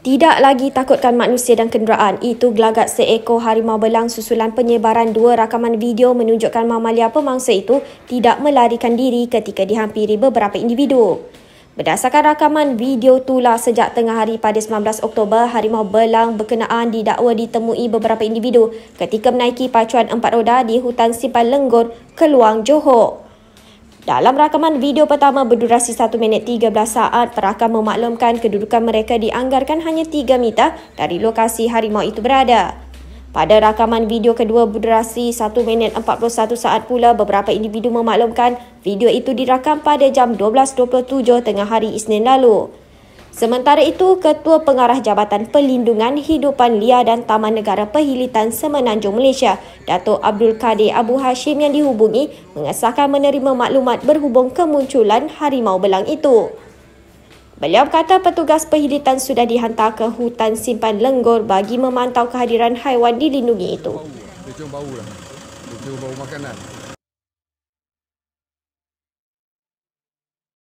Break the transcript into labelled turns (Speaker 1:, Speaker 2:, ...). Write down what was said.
Speaker 1: Tidak lagi takutkan manusia dan kenderaan, itu gelagat seekor harimau belang susulan penyebaran dua rakaman video menunjukkan mamalia pemangsa itu tidak melarikan diri ketika dihampiri beberapa individu. Berdasarkan rakaman video tular sejak tengah hari pada 19 Oktober, harimau belang berkenaan didakwa ditemui beberapa individu ketika menaiki pacuan empat roda di hutan simpan lenggur Keluang, Johor. Dalam rakaman video pertama berdurasi 1 minit 13 saat, perakam memaklumkan kedudukan mereka dianggarkan hanya 3 meter dari lokasi harimau itu berada. Pada rakaman video kedua berdurasi 1 minit 41 saat pula, beberapa individu memaklumkan video itu dirakam pada jam 12.27 tengah hari Isnin lalu. Sementara itu, Ketua Pengarah Jabatan Pelindungan Hidupan Lia dan Taman Negara Perhilitan Semenanjung Malaysia, Dato' Abdul Kadir Abu Hashim yang dihubungi mengesahkan menerima maklumat berhubung kemunculan harimau belang itu. Beliau kata petugas perhilitan sudah dihantar ke hutan simpan lenggor bagi memantau kehadiran haiwan dilindungi itu. Dia cium bau lah. Dia cium bau makanan.